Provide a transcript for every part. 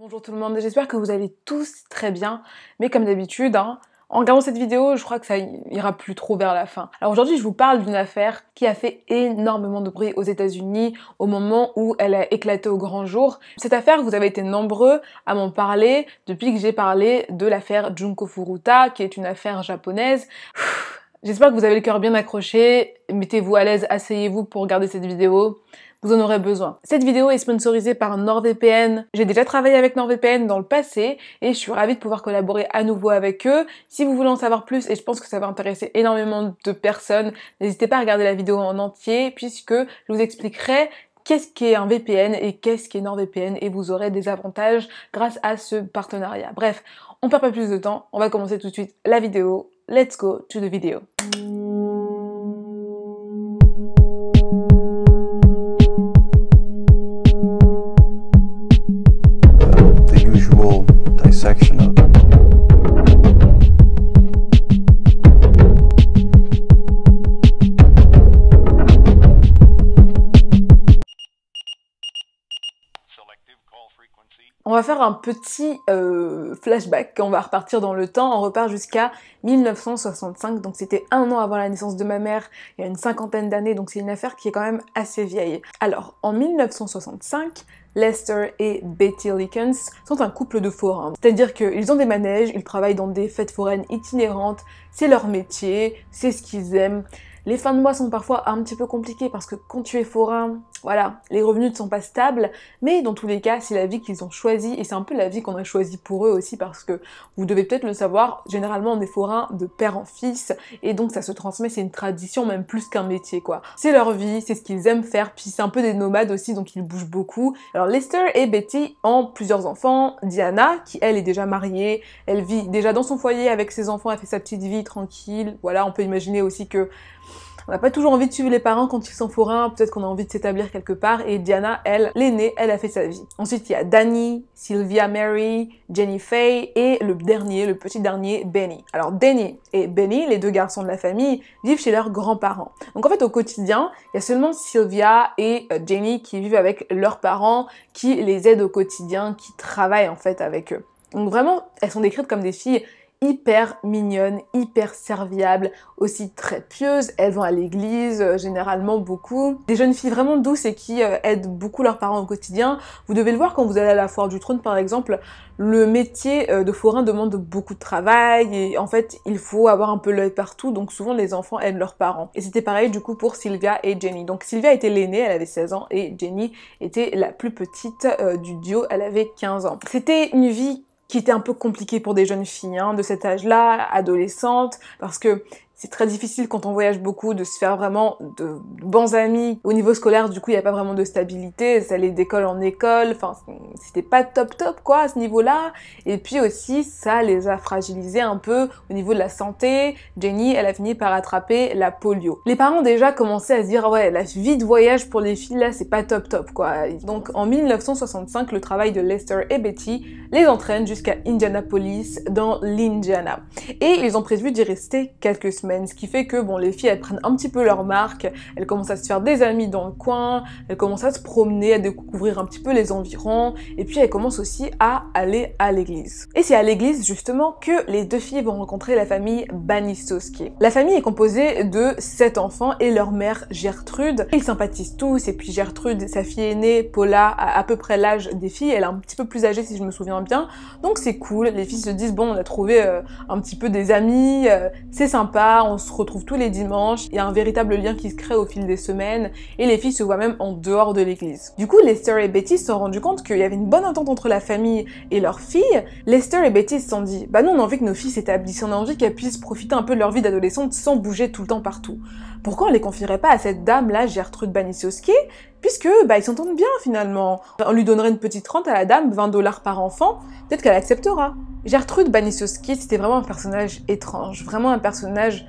Bonjour tout le monde, j'espère que vous allez tous très bien, mais comme d'habitude, hein, en regardant cette vidéo, je crois que ça ira plus trop vers la fin. Alors aujourd'hui, je vous parle d'une affaire qui a fait énormément de bruit aux États-Unis au moment où elle a éclaté au grand jour. Cette affaire, vous avez été nombreux à m'en parler depuis que j'ai parlé de l'affaire Junko Furuta, qui est une affaire japonaise. J'espère que vous avez le cœur bien accroché. Mettez-vous à l'aise, asseyez-vous pour regarder cette vidéo vous en aurez besoin. Cette vidéo est sponsorisée par NordVPN. J'ai déjà travaillé avec NordVPN dans le passé et je suis ravie de pouvoir collaborer à nouveau avec eux. Si vous voulez en savoir plus, et je pense que ça va intéresser énormément de personnes, n'hésitez pas à regarder la vidéo en entier puisque je vous expliquerai qu'est-ce qu'est un VPN et qu'est-ce qu'est NordVPN et vous aurez des avantages grâce à ce partenariat. Bref, on perd pas plus de temps, on va commencer tout de suite la vidéo. Let's go to the video. va faire un petit euh, flashback, on va repartir dans le temps, on repart jusqu'à 1965, donc c'était un an avant la naissance de ma mère, il y a une cinquantaine d'années, donc c'est une affaire qui est quand même assez vieille. Alors, en 1965, Lester et Betty Lickens sont un couple de forains. C'est-à-dire qu'ils ont des manèges, ils travaillent dans des fêtes foraines itinérantes, c'est leur métier, c'est ce qu'ils aiment. Les fins de mois sont parfois un petit peu compliquées parce que quand tu es forain, voilà, les revenus ne sont pas stables, mais dans tous les cas, c'est la vie qu'ils ont choisie et c'est un peu la vie qu'on a choisie pour eux aussi parce que vous devez peut-être le savoir, généralement on est forain de père en fils et donc ça se transmet, c'est une tradition même plus qu'un métier quoi. C'est leur vie, c'est ce qu'ils aiment faire, puis c'est un peu des nomades aussi donc ils bougent beaucoup. Alors Lester et Betty ont plusieurs enfants, Diana qui elle est déjà mariée, elle vit déjà dans son foyer avec ses enfants, elle fait sa petite vie tranquille, voilà, on peut imaginer aussi que on n'a pas toujours envie de suivre les parents quand ils sont forains, peut-être qu'on a envie de s'établir quelque part. Et Diana, elle, l'aînée, elle a fait sa vie. Ensuite, il y a Danny, Sylvia Mary, Jenny Faye et le dernier, le petit dernier, Benny. Alors Danny et Benny, les deux garçons de la famille, vivent chez leurs grands-parents. Donc en fait, au quotidien, il y a seulement Sylvia et euh, Jenny qui vivent avec leurs parents, qui les aident au quotidien, qui travaillent en fait avec eux. Donc vraiment, elles sont décrites comme des filles hyper mignonne, hyper serviable, aussi très pieuse. Elles vont à l'église, euh, généralement beaucoup. Des jeunes filles vraiment douces et qui euh, aident beaucoup leurs parents au quotidien. Vous devez le voir quand vous allez à la foire du trône, par exemple, le métier euh, de forain demande beaucoup de travail et en fait, il faut avoir un peu l'œil partout. Donc souvent, les enfants aident leurs parents. Et c'était pareil du coup pour Sylvia et Jenny. Donc Sylvia était l'aînée, elle avait 16 ans et Jenny était la plus petite du duo, elle avait 15 ans. C'était une vie qui était un peu compliqué pour des jeunes filles hein, de cet âge-là, adolescentes, parce que c'est très difficile quand on voyage beaucoup de se faire vraiment de bons amis. Au niveau scolaire, du coup, il n'y a pas vraiment de stabilité. Ça allait d'école en école. Enfin, c'était pas top top, quoi, à ce niveau-là. Et puis aussi, ça les a fragilisés un peu au niveau de la santé. Jenny, elle a fini par attraper la polio. Les parents déjà commençaient à se dire, ouais, la vie de voyage pour les filles, là, c'est pas top top, quoi. Donc, en 1965, le travail de Lester et Betty les entraîne jusqu'à Indianapolis, dans l'Indiana. Et ils ont prévu d'y rester quelques semaines ce qui fait que bon, les filles elles prennent un petit peu leur marque, elles commencent à se faire des amis dans le coin, elles commencent à se promener, à découvrir un petit peu les environs, et puis elles commencent aussi à aller à l'église. Et c'est à l'église justement que les deux filles vont rencontrer la famille Banisowski. La famille est composée de sept enfants et leur mère Gertrude. Ils sympathisent tous, et puis Gertrude, sa fille aînée, Paula, a à peu près l'âge des filles, elle est un petit peu plus âgée si je me souviens bien, donc c'est cool, les filles se disent bon on a trouvé euh, un petit peu des amis, euh, c'est sympa, on se retrouve tous les dimanches, il y a un véritable lien qui se crée au fil des semaines, et les filles se voient même en dehors de l'église. Du coup, Lester et Betty se sont rendus compte qu'il y avait une bonne entente entre la famille et leurs filles. Lester et Betty se sont dit, bah nous on a envie que nos filles s'établissent, on a envie qu'elles puissent profiter un peu de leur vie d'adolescente sans bouger tout le temps partout. Pourquoi on les confierait pas à cette dame-là, Gertrude Banisowski puisque bah, ils s'entendent bien finalement. On lui donnerait une petite rente à la dame, 20 dollars par enfant, peut-être qu'elle acceptera. Gertrude Banisowski, c'était vraiment un personnage étrange, vraiment un personnage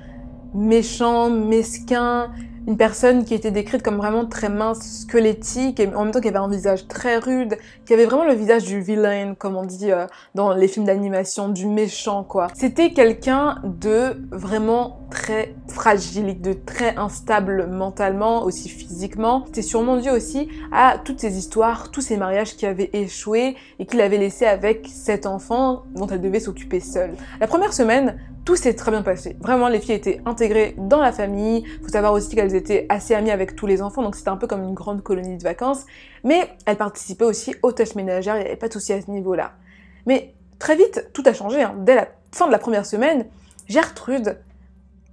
méchant, mesquin, une personne qui était décrite comme vraiment très mince, squelettique, et en même temps qui avait un visage très rude, qui avait vraiment le visage du vilain comme on dit euh, dans les films d'animation, du méchant, quoi. C'était quelqu'un de vraiment très fragile, de très instable mentalement, aussi physiquement. C'était sûrement dû aussi à toutes ces histoires, tous ces mariages qui avaient échoué et qu'il avait laissé avec cet enfant dont elle devait s'occuper seule. La première semaine, tout s'est très bien passé. Vraiment, les filles étaient intégrées dans la famille. Faut savoir aussi qu'elles étaient assez amies avec tous les enfants, donc c'était un peu comme une grande colonie de vacances. Mais elles participaient aussi aux tâches ménagères, il n'y avait pas de souci à ce niveau-là. Mais très vite, tout a changé. Hein. Dès la fin de la première semaine, Gertrude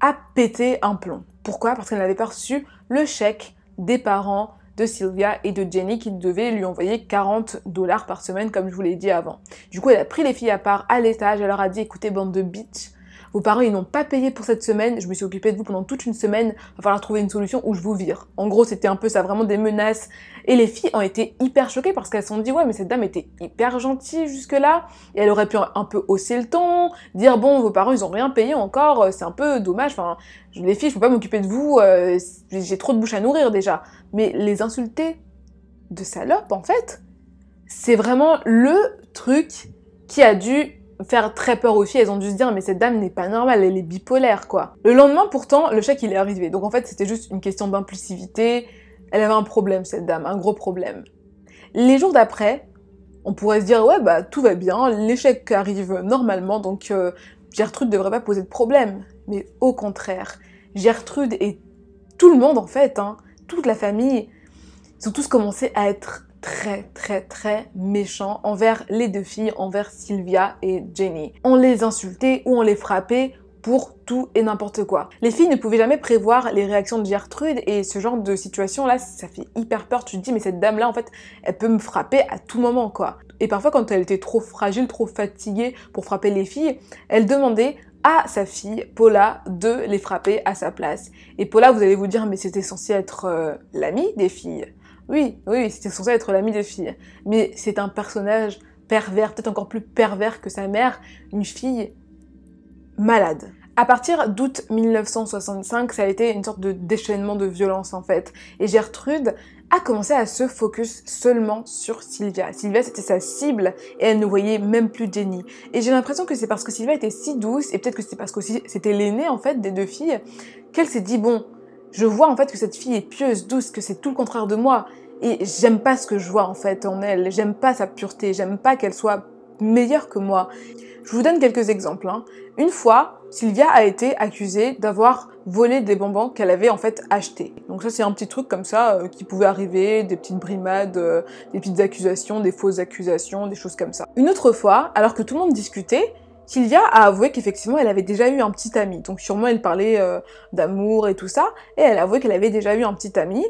a pété un plomb. Pourquoi Parce qu'elle n'avait pas reçu le chèque des parents de Sylvia et de Jenny qui devaient lui envoyer 40 dollars par semaine comme je vous l'ai dit avant. Du coup, elle a pris les filles à part à l'étage, elle leur a dit écoutez bande de bitches, vos parents ils n'ont pas payé pour cette semaine, je me suis occupée de vous pendant toute une semaine, va falloir trouver une solution ou je vous vire. En gros, c'était un peu ça, vraiment des menaces. Et les filles ont été hyper choquées parce qu'elles se sont dit ouais, mais cette dame était hyper gentille jusque-là et elle aurait pu un peu hausser le ton, dire bon, vos parents ils ont rien payé encore, c'est un peu dommage. Enfin, les filles, je ne peux pas m'occuper de vous, euh, j'ai trop de bouche à nourrir déjà. Mais les insulter de salope en fait, c'est vraiment le truc qui a dû faire très peur aux filles. Elles ont dû se dire, mais cette dame n'est pas normale, elle est bipolaire, quoi. Le lendemain, pourtant, le chèque, il est arrivé. Donc en fait, c'était juste une question d'impulsivité. Elle avait un problème, cette dame, un gros problème. Les jours d'après, on pourrait se dire, ouais, bah, tout va bien, l'échec arrive normalement, donc euh, Gertrude ne devrait pas poser de problème. Mais au contraire, Gertrude et tout le monde, en fait, hein, toute la famille, ils ont tous commencé à être très très très méchant envers les deux filles, envers Sylvia et Jenny. On les insultait ou on les frappait pour tout et n'importe quoi. Les filles ne pouvaient jamais prévoir les réactions de Gertrude et ce genre de situation là, ça fait hyper peur. Tu te dis mais cette dame là en fait, elle peut me frapper à tout moment quoi. Et parfois quand elle était trop fragile, trop fatiguée pour frapper les filles, elle demandait à sa fille Paula de les frapper à sa place. Et Paula, vous allez vous dire mais c'était censé être euh, l'ami des filles. Oui, oui, c'était censé être l'ami des filles. Mais c'est un personnage pervers, peut-être encore plus pervers que sa mère, une fille malade. À partir d'août 1965, ça a été une sorte de déchaînement de violence en fait. Et Gertrude a commencé à se focus seulement sur Sylvia. Sylvia, c'était sa cible et elle ne voyait même plus Jenny. Et j'ai l'impression que c'est parce que Sylvia était si douce et peut-être que c'est parce que c'était l'aînée en fait des deux filles qu'elle s'est dit bon, je vois en fait que cette fille est pieuse, douce, que c'est tout le contraire de moi. Et j'aime pas ce que je vois en fait en elle, j'aime pas sa pureté, j'aime pas qu'elle soit meilleure que moi. Je vous donne quelques exemples. Hein. Une fois, Sylvia a été accusée d'avoir volé des bonbons qu'elle avait en fait achetés. Donc ça c'est un petit truc comme ça euh, qui pouvait arriver, des petites brimades, euh, des petites accusations, des fausses accusations, des choses comme ça. Une autre fois, alors que tout le monde discutait, Sylvia a avoué qu'effectivement elle avait déjà eu un petit ami. Donc sûrement elle parlait euh, d'amour et tout ça, et elle avoué qu'elle avait déjà eu un petit ami.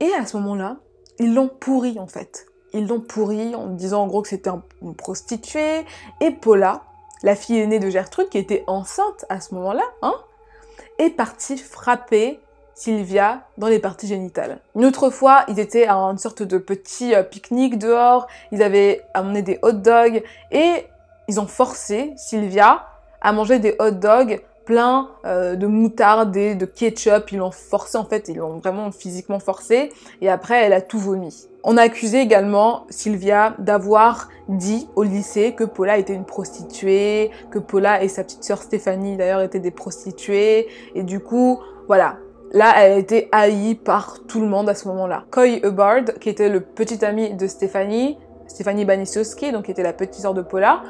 Et à ce moment-là, ils l'ont pourri en fait. Ils l'ont pourri en disant en gros que c'était une prostituée. Et Paula, la fille aînée de Gertrude, qui était enceinte à ce moment-là, hein, est partie frapper Sylvia dans les parties génitales. Une autre fois, ils étaient à une sorte de petit euh, pique-nique dehors, ils avaient amené des hot dogs et ils ont forcé Sylvia à manger des hot dogs pleins euh, de moutarde et de ketchup. Ils l'ont forcé en fait, ils l'ont vraiment physiquement forcé. Et après, elle a tout vomi. On a accusé également Sylvia d'avoir dit au lycée que Paula était une prostituée, que Paula et sa petite sœur Stéphanie d'ailleurs étaient des prostituées. Et du coup, voilà. Là, elle a été haïe par tout le monde à ce moment-là. Coy Hubbard, qui était le petit ami de Stéphanie, Stéphanie Banisowski, donc qui était la petite sœur de Paula,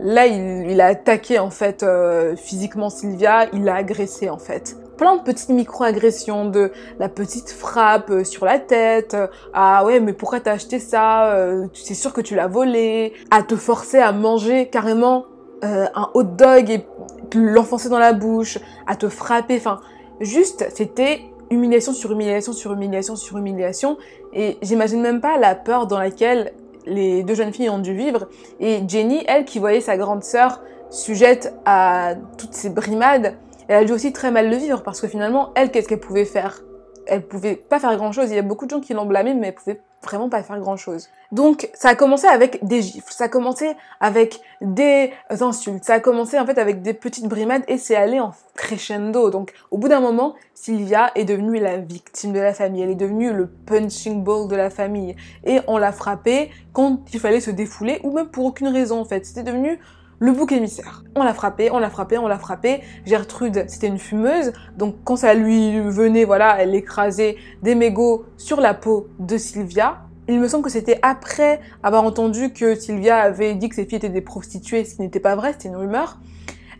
Là, il, a attaqué en fait euh, physiquement Sylvia, il l'a agressée en fait. Plein de petites micro-agressions, de la petite frappe euh, sur la tête, euh, ah ouais mais pourquoi t'as acheté ça, c'est sûr que tu l'as volé, à te forcer à manger carrément un hot dog et l'enfoncer dans la bouche, à te frapper, enfin juste c'était humiliation sur humiliation sur humiliation sur humiliation et j'imagine même pas la peur dans laquelle les deux jeunes filles ont dû vivre. Et Jenny, elle, qui voyait sa grande sœur sujette à toutes ces brimades, elle a dû aussi très mal le vivre parce que finalement, elle, qu'est-ce qu'elle pouvait faire Elle pouvait pas faire grand-chose. Il y a beaucoup de gens qui l'ont blâmée, mais elle pouvait vraiment pas faire grand chose. Donc ça a commencé avec des gifles, ça a commencé avec des insultes, ça a commencé en fait avec des petites brimades et c'est allé en crescendo. Donc au bout d'un moment, Sylvia est devenue la victime de la famille, elle est devenue le punching ball de la famille et on l'a frappée quand il fallait se défouler ou même pour aucune raison en fait. C'était devenu le bouc émissaire. On l'a frappé, on l'a frappé, on l'a frappé. Gertrude, c'était une fumeuse, donc quand ça lui venait, voilà, elle écrasait des mégots sur la peau de Sylvia. Il me semble que c'était après avoir entendu que Sylvia avait dit que ses filles étaient des prostituées, ce qui n'était pas vrai, c'était une rumeur.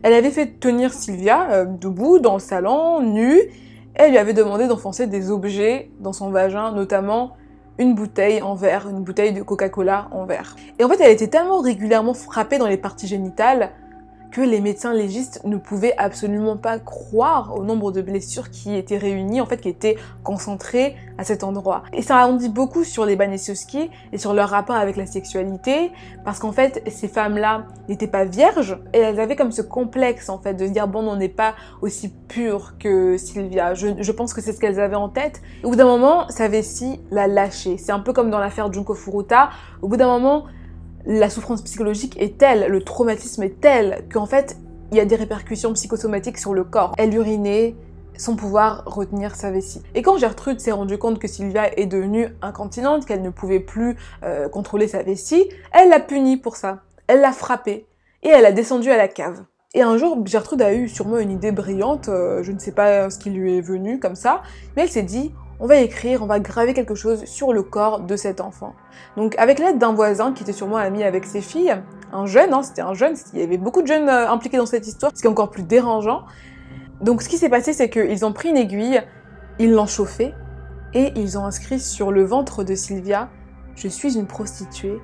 Elle avait fait tenir Sylvia euh, debout dans le salon, nue, elle lui avait demandé d'enfoncer des objets dans son vagin, notamment une bouteille en verre, une bouteille de Coca-Cola en verre. Et en fait, elle était tellement régulièrement frappée dans les parties génitales que les médecins légistes ne pouvaient absolument pas croire au nombre de blessures qui étaient réunies, en fait, qui étaient concentrées à cet endroit. Et ça en dit beaucoup sur les Banesiowski et sur leur rapport avec la sexualité, parce qu'en fait, ces femmes-là n'étaient pas vierges, et elles avaient comme ce complexe, en fait, de se dire, bon, on n'est pas aussi pur que Sylvia. Je, pense que c'est ce qu'elles avaient en tête. au bout d'un moment, ça sa si l'a lâchée. C'est un peu comme dans l'affaire Junko Furuta. Au bout d'un moment, la souffrance psychologique est telle, le traumatisme est tel, qu'en fait, il y a des répercussions psychosomatiques sur le corps. Elle urinait sans pouvoir retenir sa vessie. Et quand Gertrude s'est rendue compte que Sylvia est devenue incontinente, qu'elle ne pouvait plus euh, contrôler sa vessie, elle l'a punie pour ça. Elle l'a frappée et elle a descendu à la cave. Et un jour, Gertrude a eu sûrement une idée brillante, euh, je ne sais pas ce qui lui est venu comme ça, mais elle s'est dit on va écrire, on va graver quelque chose sur le corps de cet enfant. Donc avec l'aide d'un voisin qui était sûrement ami avec ses filles, un jeune, hein, c'était un jeune, il y avait beaucoup de jeunes euh, impliqués dans cette histoire, ce qui est encore plus dérangeant. Donc ce qui s'est passé, c'est qu'ils ont pris une aiguille, ils l'ont chauffée, et ils ont inscrit sur le ventre de Sylvia « Je suis une prostituée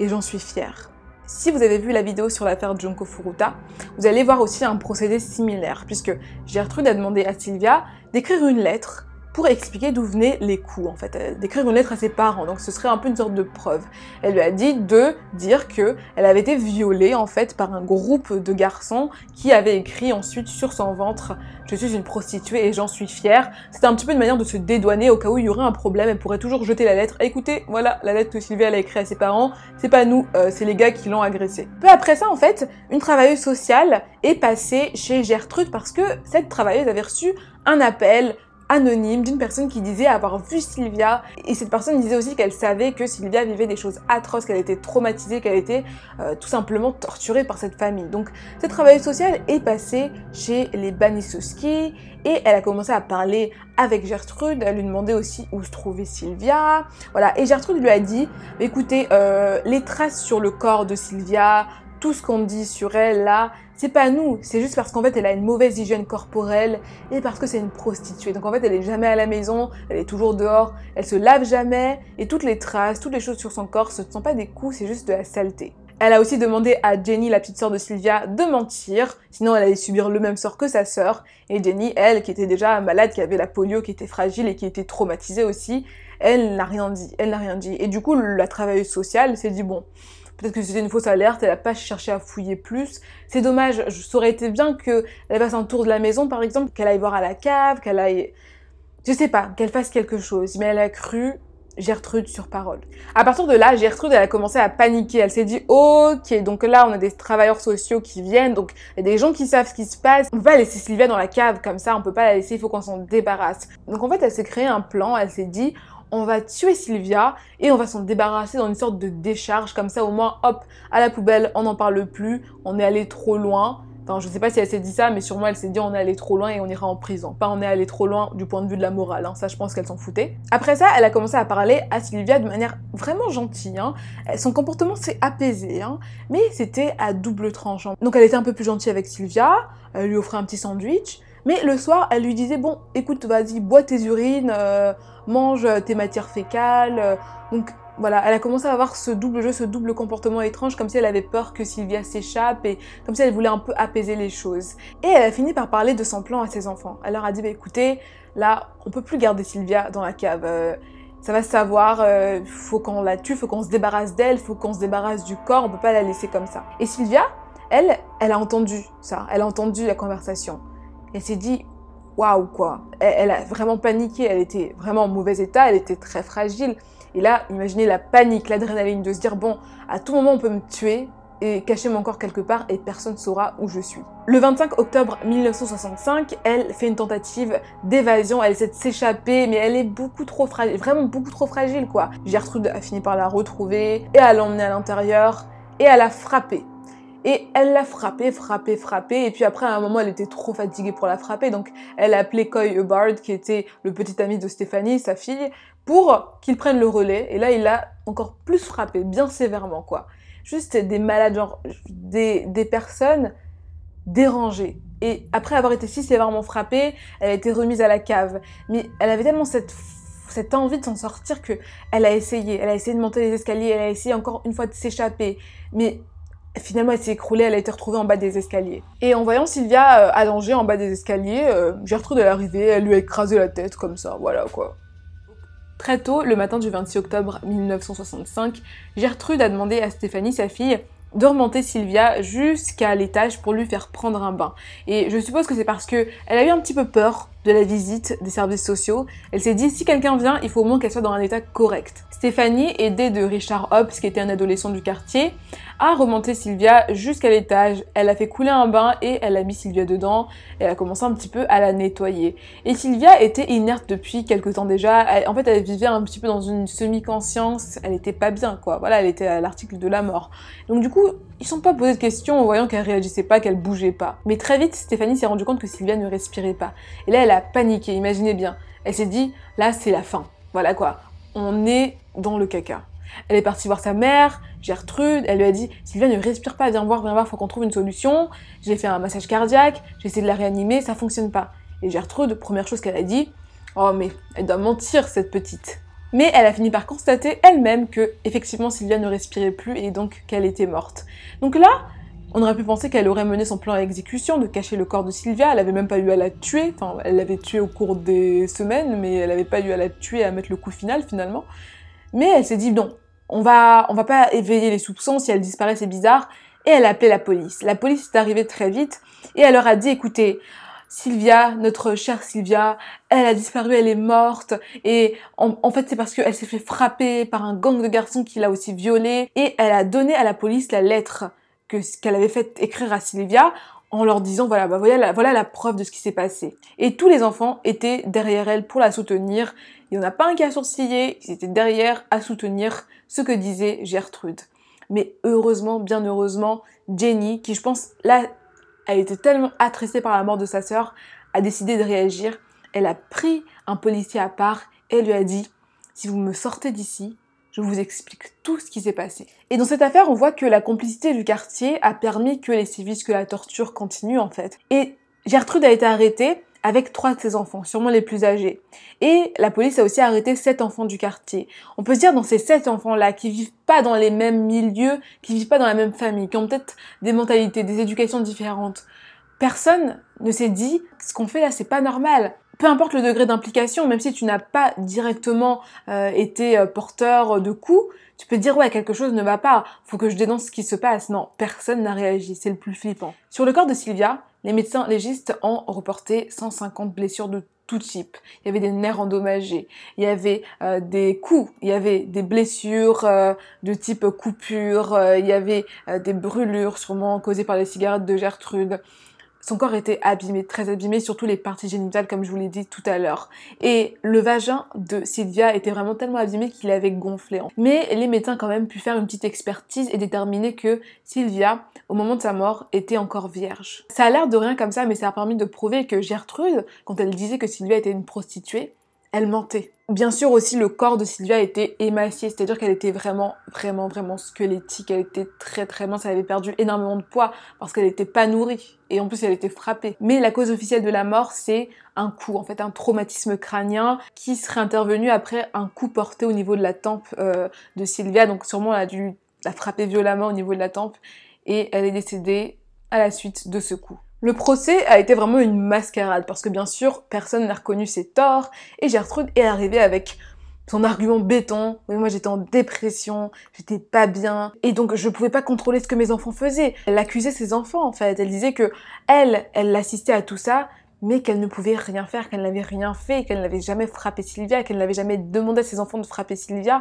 et j'en suis fière ». Si vous avez vu la vidéo sur l'affaire Junko Furuta, vous allez voir aussi un procédé similaire, puisque Gertrude a demandé à Sylvia d'écrire une lettre pour expliquer d'où venaient les coups, en fait, d'écrire une lettre à ses parents. Donc ce serait un peu une sorte de preuve. Elle lui a dit de dire que elle avait été violée en fait par un groupe de garçons qui avait écrit ensuite sur son ventre "Je suis une prostituée et j'en suis fière". C'était un petit peu une manière de se dédouaner au cas où il y aurait un problème. Elle pourrait toujours jeter la lettre. Écoutez, voilà la lettre que Sylvia a écrite à ses parents. C'est pas nous, euh, c'est les gars qui l'ont agressée. Peu après ça, en fait, une travailleuse sociale est passée chez Gertrude parce que cette travailleuse avait reçu un appel anonyme d'une personne qui disait avoir vu Sylvia et cette personne disait aussi qu'elle savait que Sylvia vivait des choses atroces, qu'elle était traumatisée, qu'elle était euh, tout simplement torturée par cette famille. Donc ce travail social est passé chez les banisowski et elle a commencé à parler avec Gertrude, elle lui demandait aussi où se trouvait Sylvia, voilà et Gertrude lui a dit bah, écoutez euh, les traces sur le corps de Sylvia, tout ce qu'on dit sur elle là, c'est pas nous, c'est juste parce qu'en fait elle a une mauvaise hygiène corporelle et parce que c'est une prostituée. Donc en fait elle est jamais à la maison, elle est toujours dehors, elle se lave jamais et toutes les traces, toutes les choses sur son corps, ce ne sont pas des coups, c'est juste de la saleté. Elle a aussi demandé à Jenny, la petite sœur de Sylvia, de mentir, sinon elle allait subir le même sort que sa sœur. Et Jenny, elle, qui était déjà malade, qui avait la polio, qui était fragile et qui était traumatisée aussi, elle n'a rien dit, elle n'a rien dit. Et du coup, la travailleuse sociale s'est dit bon, Peut-être que c'était une fausse alerte, elle a pas cherché à fouiller plus. C'est dommage, ça aurait été bien que elle fasse un tour de la maison par exemple, qu'elle aille voir à la cave, qu'elle aille... Je sais pas, qu'elle fasse quelque chose, mais elle a cru Gertrude sur parole. À partir de là, Gertrude, elle a commencé à paniquer. Elle s'est dit, ok, donc là, on a des travailleurs sociaux qui viennent, donc il y a des gens qui savent ce qui se passe. On peut pas laisser Sylvia dans la cave comme ça, on peut pas la laisser, il faut qu'on s'en débarrasse. Donc en fait, elle s'est créé un plan, elle s'est dit, on va tuer Sylvia et on va s'en débarrasser dans une sorte de décharge. Comme ça, au moins, hop, à la poubelle, on n'en parle plus, on est allé trop loin. Enfin, je sais pas si elle s'est dit ça, mais sûrement elle s'est dit on est allé trop loin et on ira en prison. Pas on est allé trop loin du point de vue de la morale, hein. ça je pense qu'elle s'en foutait. Après ça, elle a commencé à parler à Sylvia de manière vraiment gentille. Hein. Son comportement s'est apaisé, hein. mais c'était à double tranchant. Donc elle était un peu plus gentille avec Sylvia, elle lui offrait un petit sandwich, mais le soir, elle lui disait, bon, écoute, vas-y, bois tes urines, euh, mange euh, tes matières fécales. Euh. Donc voilà, elle a commencé à avoir ce double jeu, ce double comportement étrange, comme si elle avait peur que Sylvia s'échappe et comme si elle voulait un peu apaiser les choses. Et elle a fini par parler de son plan à ses enfants. Elle leur a dit, bah, écoutez, là, on peut plus garder Sylvia dans la cave. ça va se savoir, il faut qu'on la tue, faut qu'on se débarrasse d'elle, faut qu'on se débarrasse du corps, on peut pas la laisser comme ça. Et Sylvia, elle, elle a entendu ça, elle a entendu la conversation elle s'est dit waouh quoi. Elle, a vraiment paniqué, elle était vraiment en mauvais état, elle était très fragile. Et là, imaginez la panique, l'adrénaline de se dire bon, à tout moment on peut me tuer et cacher mon corps quelque part et personne saura où je suis. Le 25 octobre 1965, elle fait une tentative d'évasion, elle essaie de s'échapper, mais elle est beaucoup trop fragile, vraiment beaucoup trop fragile quoi. Gertrude a fini par la retrouver et à l'emmener à l'intérieur et à la frapper et elle l'a frappé, frappé, frappé. Et puis après, à un moment, elle était trop fatiguée pour la frapper. Donc, elle a appelé Coy Hubbard, qui était le petit ami de Stéphanie, sa fille, pour qu'il prenne le relais. Et là, il l'a encore plus frappé, bien sévèrement, quoi. Juste des malades, genre, des, des personnes dérangées. Et après avoir été si sévèrement frappée, elle a été remise à la cave. Mais elle avait tellement cette, cette envie de s'en sortir que elle a essayé. Elle a essayé de monter les escaliers, elle a essayé encore une fois de s'échapper. Mais Finalement, elle s'est écroulée, elle a été retrouvée en bas des escaliers. Et en voyant Sylvia euh, allongée en bas des escaliers, Gertrude euh, est arrivée, elle lui a écrasé la tête comme ça, voilà quoi. Très tôt, le matin du 26 octobre 1965, Gertrude a demandé à Stéphanie, sa fille, de remonter Sylvia jusqu'à l'étage pour lui faire prendre un bain. Et je suppose que c'est parce qu'elle elle a eu un petit peu peur de la visite des services sociaux. Elle s'est dit si quelqu'un vient, il faut au moins qu'elle soit dans un état correct. Stéphanie, aidée de Richard Hobbs, qui était un adolescent du quartier, a remonté Sylvia jusqu'à l'étage. Elle a fait couler un bain et elle a mis Sylvia dedans. elle a commencé un petit peu à la nettoyer. Et Sylvia était inerte depuis quelques temps déjà. en fait, elle vivait un petit peu dans une semi-conscience. Elle était pas bien, quoi. Voilà, elle était à l'article de la mort. Donc du coup, ils sont pas posés de questions en voyant qu'elle réagissait pas, qu'elle bougeait pas. Mais très vite, Stéphanie s'est rendue compte que Sylvia ne respirait pas. Et là, elle a paniqué, imaginez bien. Elle s'est dit, là, c'est la fin. Voilà quoi. On est dans le caca. Elle est partie voir sa mère, Gertrude, elle lui a dit Sylvia ne respire pas, viens voir, viens voir, faut qu'on trouve une solution. J'ai fait un massage cardiaque, j'ai essayé de la réanimer, ça fonctionne pas. Et Gertrude, première chose qu'elle a dit Oh mais elle doit mentir cette petite mais elle a fini par constater elle-même que, effectivement, Sylvia ne respirait plus et donc qu'elle était morte. Donc là, on aurait pu penser qu'elle aurait mené son plan à exécution de cacher le corps de Sylvia, elle avait même pas eu à la tuer, enfin, elle l'avait tuée au cours des semaines, mais elle n'avait pas eu à la tuer à mettre le coup final, finalement. Mais elle s'est dit, non, on va, on va pas éveiller les soupçons, si elle disparaît, c'est bizarre. Et elle a appelé la police. La police est arrivée très vite et elle leur a dit, écoutez, Sylvia, notre chère Sylvia, elle a disparu, elle est morte. Et en, fait, c'est parce qu'elle s'est fait frapper par un gang de garçons qui l'a aussi violée. Et elle a donné à la police la lettre que qu'elle avait faite écrire à Sylvia en leur disant voilà bah voilà la, voilà la preuve de ce qui s'est passé. Et tous les enfants étaient derrière elle pour la soutenir. Il n'y en a pas un qui a sourcillé, ils étaient derrière à soutenir ce que disait Gertrude. Mais heureusement, bien heureusement, Jenny, qui je pense là elle était tellement attristée par la mort de sa sœur, a décidé de réagir. Elle a pris un policier à part et lui a dit Si vous me sortez d'ici, je vous explique tout ce qui s'est passé. Et dans cette affaire, on voit que la complicité du quartier a permis que les sévices, que la torture continue en fait. Et Gertrude a été arrêtée avec trois de ses enfants, sûrement les plus âgés. Et la police a aussi arrêté sept enfants du quartier. On peut se dire dans ces sept enfants-là, qui vivent pas dans les mêmes milieux, qui vivent pas dans la même famille, qui ont peut-être des mentalités, des éducations différentes, personne ne s'est dit ce qu'on fait là, c'est pas normal peu importe le degré d'implication, même si tu n'as pas directement euh, été euh, porteur de coups, tu peux dire ouais quelque chose ne va pas, faut que je dénonce ce qui se passe. Non, personne n'a réagi, c'est le plus flippant. Sur le corps de Sylvia, les médecins légistes ont reporté 150 blessures de tout type. Il y avait des nerfs endommagés, il y avait euh, des coups, il y avait des blessures euh, de type coupure, euh, il y avait des brûlures sûrement causées par les cigarettes de Gertrude, son corps était abîmé, très abîmé, surtout les parties génitales comme je vous l'ai dit tout à l'heure. Et le vagin de Sylvia était vraiment tellement abîmé qu'il avait gonflé. Mais les médecins quand même pu faire une petite expertise et déterminer que Sylvia, au moment de sa mort, était encore vierge. Ça a l'air de rien comme ça, mais ça a permis de prouver que Gertrude, quand elle disait que Sylvia était une prostituée, elle mentait. Bien sûr aussi le corps de Sylvia était émacié, c'est-à-dire qu'elle était vraiment, vraiment, vraiment squelettique, elle était très très mince, elle avait perdu énormément de poids parce qu'elle n'était pas nourrie et en plus elle était frappée. Mais la cause officielle de la mort c'est un coup, en fait un traumatisme crânien qui serait intervenu après un coup porté au niveau de la tempe euh, de Sylvia, donc sûrement elle a dû la frapper violemment au niveau de la tempe et elle est décédée à la suite de ce coup. Le procès a été vraiment une mascarade parce que bien sûr, personne n'a reconnu ses torts et Gertrude est arrivée avec son argument béton. Mais moi, j'étais en dépression, j'étais pas bien, et donc je pouvais pas contrôler ce que mes enfants faisaient. Elle accusait ses enfants, en fait. Elle disait que elle, elle assistait à tout ça, mais qu'elle ne pouvait rien faire, qu'elle n'avait rien fait, qu'elle n'avait jamais frappé Sylvia, qu'elle n'avait jamais demandé à ses enfants de frapper Sylvia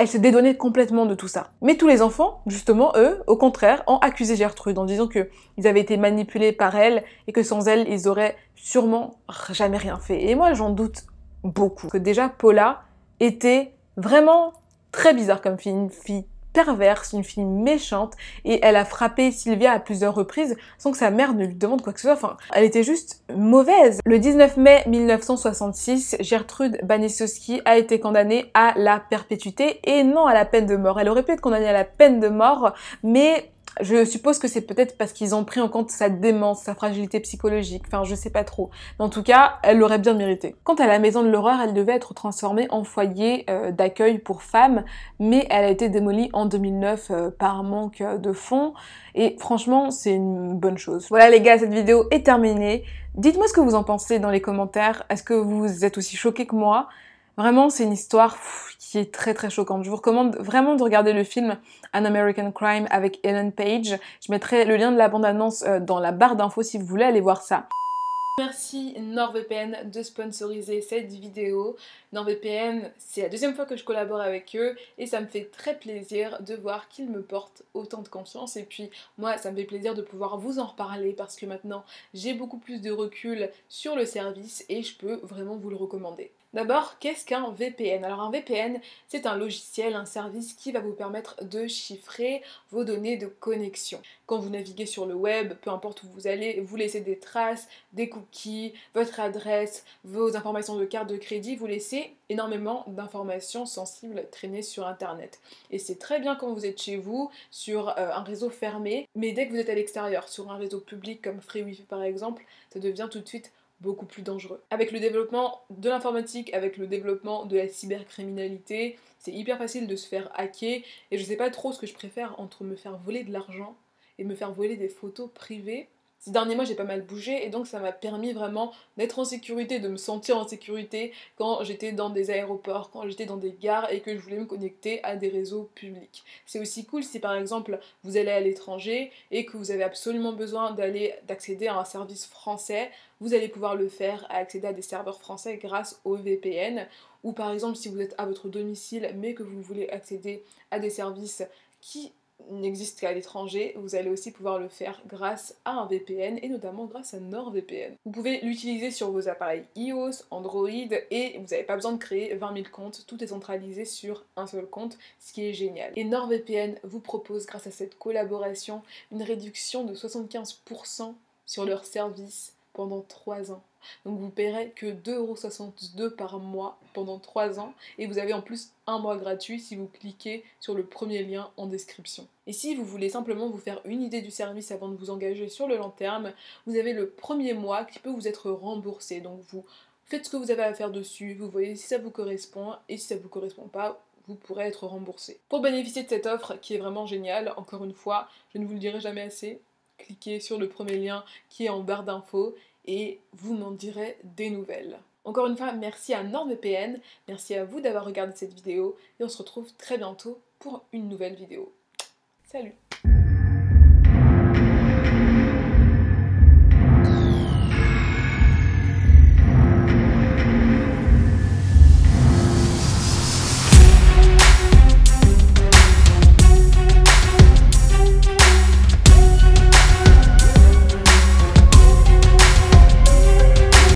elle se dédonnait complètement de tout ça. Mais tous les enfants, justement, eux, au contraire, ont accusé Gertrude en disant que ils avaient été manipulés par elle et que sans elle, ils auraient sûrement jamais rien fait. Et moi, j'en doute beaucoup. Que déjà, Paula était vraiment très bizarre comme fille perverse, une fille méchante, et elle a frappé Sylvia à plusieurs reprises sans que sa mère ne lui demande quoi que ce soit. Enfin, elle était juste mauvaise. Le 19 mai 1966, Gertrude Banisowski a été condamnée à la perpétuité, et non à la peine de mort. Elle aurait pu être condamnée à la peine de mort, mais je suppose que c'est peut-être parce qu'ils ont pris en compte sa démence, sa fragilité psychologique, enfin je sais pas trop. Mais en tout cas, elle l'aurait bien mérité. Quant à la maison de l'horreur, elle devait être transformée en foyer euh, d'accueil pour femmes, mais elle a été démolie en 2009 euh, par manque de fonds, et franchement c'est une bonne chose. Voilà les gars, cette vidéo est terminée. Dites-moi ce que vous en pensez dans les commentaires, est-ce que vous êtes aussi choqués que moi Vraiment c'est une histoire, fou qui est très très choquante. Je vous recommande vraiment de regarder le film An American Crime avec Ellen Page. Je mettrai le lien de la bande-annonce euh, dans la barre d'infos si vous voulez aller voir ça. Merci NordVPN de sponsoriser cette vidéo. NordVPN, c'est la deuxième fois que je collabore avec eux et ça me fait très plaisir de voir qu'ils me portent autant de confiance. Et puis moi, ça me fait plaisir de pouvoir vous en reparler parce que maintenant, j'ai beaucoup plus de recul sur le service et je peux vraiment vous le recommander. D'abord, qu'est-ce qu'un VPN Alors un VPN, c'est un logiciel, un service qui va vous permettre de chiffrer vos données de connexion. Quand vous naviguez sur le web, peu importe où vous allez, vous laissez des traces, des cookies, votre adresse, vos informations de carte de crédit, vous laissez énormément d'informations sensibles traîner sur Internet. Et c'est très bien quand vous êtes chez vous, sur euh, un réseau fermé, mais dès que vous êtes à l'extérieur, sur un réseau public comme FreeWiFi par exemple, ça devient tout de suite beaucoup plus dangereux. Avec le développement de l'informatique, avec le développement de la cybercriminalité, c'est hyper facile de se faire hacker et je sais pas trop ce que je préfère entre me faire voler de l'argent et me faire voler des photos privées ces derniers mois, j'ai pas mal bougé et donc ça m'a permis vraiment d'être en sécurité, de me sentir en sécurité quand j'étais dans des aéroports, quand j'étais dans des gares et que je voulais me connecter à des réseaux publics. C'est aussi cool si par exemple vous allez à l'étranger et que vous avez absolument besoin d'aller d'accéder à un service français, vous allez pouvoir le faire accéder à des serveurs français grâce au VPN ou par exemple si vous êtes à votre domicile mais que vous voulez accéder à des services qui n'existe qu'à l'étranger, vous allez aussi pouvoir le faire grâce à un VPN et notamment grâce à NordVPN. Vous pouvez l'utiliser sur vos appareils iOS, Android et vous n'avez pas besoin de créer 20 000 comptes, tout est centralisé sur un seul compte, ce qui est génial. Et NordVPN vous propose grâce à cette collaboration une réduction de 75% sur leurs services pendant 3 ans. Donc vous paierez que 2,62€ par mois pendant 3 ans et vous avez en plus un mois gratuit si vous cliquez sur le premier lien en description. Et si vous voulez simplement vous faire une idée du service avant de vous engager sur le long terme, vous avez le premier mois qui peut vous être remboursé. Donc vous faites ce que vous avez à faire dessus, vous voyez si ça vous correspond et si ça ne vous correspond pas, vous pourrez être remboursé. Pour bénéficier de cette offre qui est vraiment géniale, encore une fois, je ne vous le dirai jamais assez, cliquez sur le premier lien qui est en barre d'infos et vous m'en direz des nouvelles. Encore une fois, merci à NordVPN, merci à vous d'avoir regardé cette vidéo et on se retrouve très bientôt pour une nouvelle vidéo. Salut